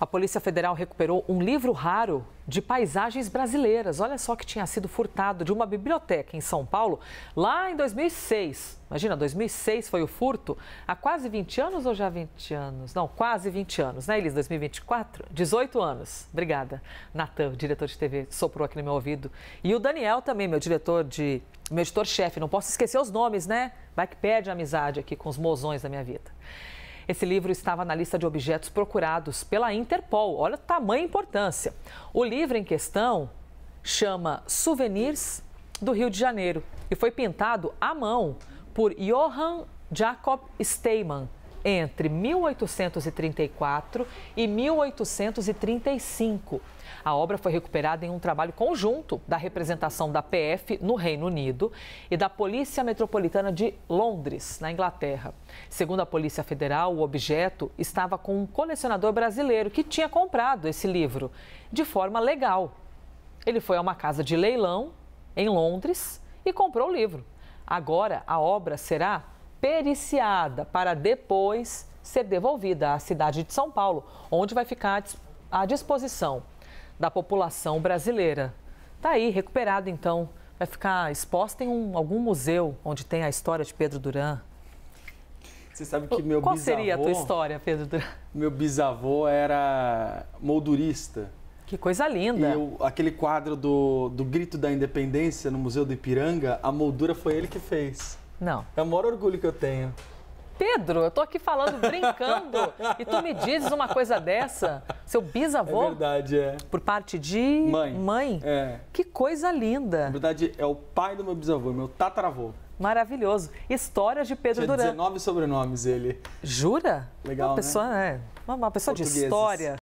A Polícia Federal recuperou um livro raro de paisagens brasileiras. Olha só que tinha sido furtado de uma biblioteca em São Paulo lá em 2006. Imagina, 2006 foi o furto. Há quase 20 anos ou já 20 anos? Não, quase 20 anos, né, Elis? 2024? 18 anos. Obrigada. Natan, diretor de TV, soprou aqui no meu ouvido. E o Daniel também, meu diretor de. meu editor-chefe. Não posso esquecer os nomes, né? Vai que perde a amizade aqui com os mozões da minha vida. Esse livro estava na lista de objetos procurados pela Interpol. Olha a tamanha importância. O livro em questão chama Souvenirs do Rio de Janeiro e foi pintado à mão por Johann Jacob Steyman, entre 1834 e 1835. A obra foi recuperada em um trabalho conjunto da representação da PF no Reino Unido e da Polícia Metropolitana de Londres, na Inglaterra. Segundo a Polícia Federal, o objeto estava com um colecionador brasileiro que tinha comprado esse livro de forma legal. Ele foi a uma casa de leilão em Londres e comprou o livro. Agora, a obra será periciada para depois ser devolvida à cidade de São Paulo, onde vai ficar à disposição da população brasileira. Está aí, recuperado então. Vai ficar exposta em um, algum museu onde tem a história de Pedro Duran. Você sabe que meu Qual bisavô... Qual seria a tua história, Pedro Duran? Meu bisavô era moldurista. Que coisa linda! E eu, aquele quadro do, do Grito da Independência no Museu do Ipiranga, a moldura foi ele que fez. Não. É o maior orgulho que eu tenho. Pedro, eu tô aqui falando, brincando, e tu me dizes uma coisa dessa? Seu bisavô? É verdade, é. Por parte de mãe. Mãe? É. Que coisa linda. Na verdade, é o pai do meu bisavô, meu tataravô. Maravilhoso. Histórias de Pedro Tinha Duran. 19 sobrenomes ele. Jura? Legal, Uma pessoa, né? é, uma pessoa de história.